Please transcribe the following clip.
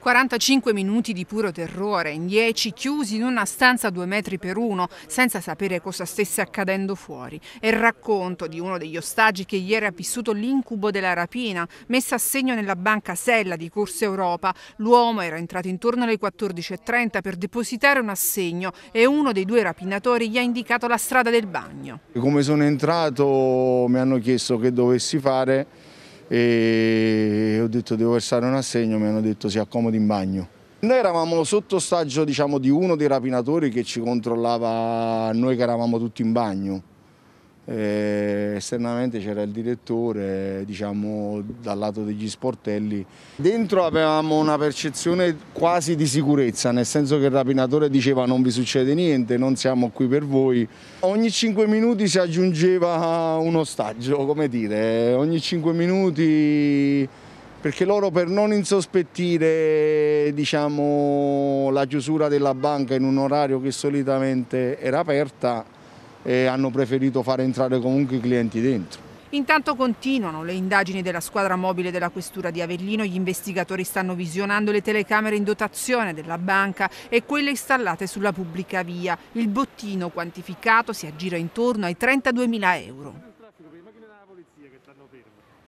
45 minuti di puro terrore, in 10 chiusi in una stanza a 2 metri per uno, senza sapere cosa stesse accadendo fuori. È il racconto di uno degli ostaggi che ieri ha vissuto l'incubo della rapina, messa a segno nella banca Sella di Corsa Europa. L'uomo era entrato intorno alle 14.30 per depositare un assegno e uno dei due rapinatori gli ha indicato la strada del bagno. Come sono entrato mi hanno chiesto che dovessi fare e ho detto devo versare un assegno, mi hanno detto si accomodi in bagno. Noi eravamo sotto ostaggio diciamo, di uno dei rapinatori che ci controllava noi che eravamo tutti in bagno. E esternamente c'era il direttore, diciamo dal lato degli sportelli. Dentro avevamo una percezione quasi di sicurezza, nel senso che il rapinatore diceva non vi succede niente, non siamo qui per voi. Ogni 5 minuti si aggiungeva un ostaggio, come dire, ogni 5 minuti perché loro per non insospettire diciamo, la chiusura della banca in un orario che solitamente era aperta eh, hanno preferito far entrare comunque i clienti dentro. Intanto continuano le indagini della squadra mobile della Questura di Avellino, gli investigatori stanno visionando le telecamere in dotazione della banca e quelle installate sulla pubblica via. Il bottino quantificato si aggira intorno ai 32.000 euro.